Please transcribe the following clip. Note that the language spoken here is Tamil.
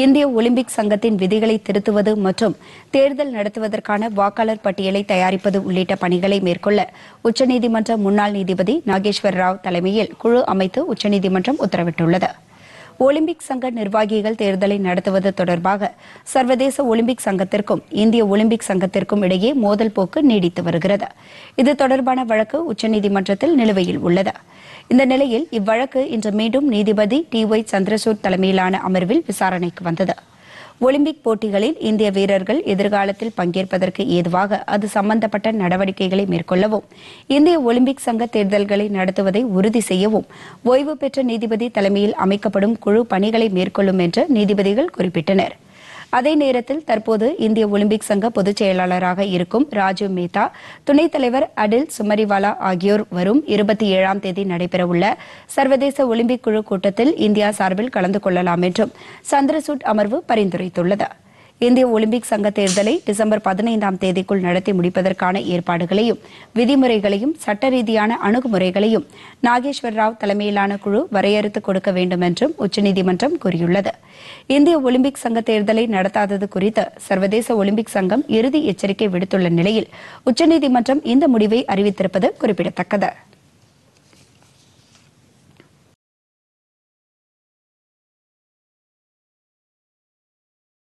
இந்திய ஒலிம்பிக் சங்கத்தின் விதிகளை திருத்துவது மற்றும் தேர்தல் நடத்துவதற்கான வாக்காளர் பட்டியலை தயாரிப்பது உள்ளிட்ட பணிகளை மேற்கொள்ள உச்சநீதிமன்ற முன்னாள் நீதிபதி நாகேஸ்வர் ராவ் தலைமையில் குழு அமைத்து உச்சநீதிமன்றம் உத்தரவிட்டுள்ளது ஒலிம்பிக் சங்க நிர்வாகிகள் தேர்தலை நடத்துவது தொடர்பாக சர்வதேச ஒலிம்பிக் சங்கத்திற்கும் இந்திய ஒலிம்பிக் சங்கத்திற்கும் இடையே மோதல் போக்கு நீடித்து வருகிறது இது தொடர்பான வழக்கு உச்சநீதிமன்றத்தில் நிலுவையில் உள்ளது இந்த நிலையில் இவ்வழக்கு இன்று மீண்டும் நீதிபதி டி ஒய் சந்திரசூட் தலைமையிலான அமர்வில் விசாரணைக்கு வந்தது ஒலிம்பிக் போட்டிகளில் இந்திய வீரர்கள் எதிர்காலத்தில் பங்கேற்பதற்கு ஏதுவாக அது சம்பந்தப்பட்ட நடவடிக்கைகளை மேற்கொள்ளவும் இந்திய ஒலிம்பிக் சங்க தேர்தல்களை நடத்துவதை உறுதி செய்யவும் ஓய்வு பெற்ற நீதிபதி தலைமையில் அமைக்கப்படும் குழு பணிகளை மேற்கொள்ளும் என்று நீதிபதிகள் குறிப்பிட்டனா் அதே நேரத்தில் தற்போது இந்திய ஒலிம்பிக் சங்க பொதுச் செயலாளராக இருக்கும் ராஜீவ் மேத்தா துணைத் தலைவர் அடில் சுமரிவாலா ஆகியோர் வரும் இருபத்தி ஏழாம் தேதி நடைபெறவுள்ள சர்வதேச ஒலிம்பிக் குழு கூட்டத்தில் இந்தியா சார்பில் கலந்து கொள்ளலாம் என்றும் சந்திரசூட் அமர்வு பரிந்துரைத்துள்ளது இந்திய ஒலிம்பிக் சங்க தேர்தலை டிசம்பர் பதினைந்தாம் தேதிக்குள் நடத்தி முடிப்பதற்கான ஏற்பாடுகளையும் விதிமுறைகளையும் சட்ட அணுகுமுறைகளையும் நாகேஸ்வர் ராவ் தலைமையிலான குழு வரையறுத்து கொடுக்க வேண்டும் என்றும் உச்சநீதிமன்றம் கூறியுள்ளது இந்திய ஒலிம்பிக் சங்க தேர்தலை நடத்தாதது குறித்து சர்வதேச ஒலிம்பிக் சங்கம் இறுதி எச்சரிக்கை விடுத்துள்ள நிலையில் உச்சநீதிமன்றம் இந்த முடிவை அறிவித்திருப்பது குறிப்பிடத்தக்கது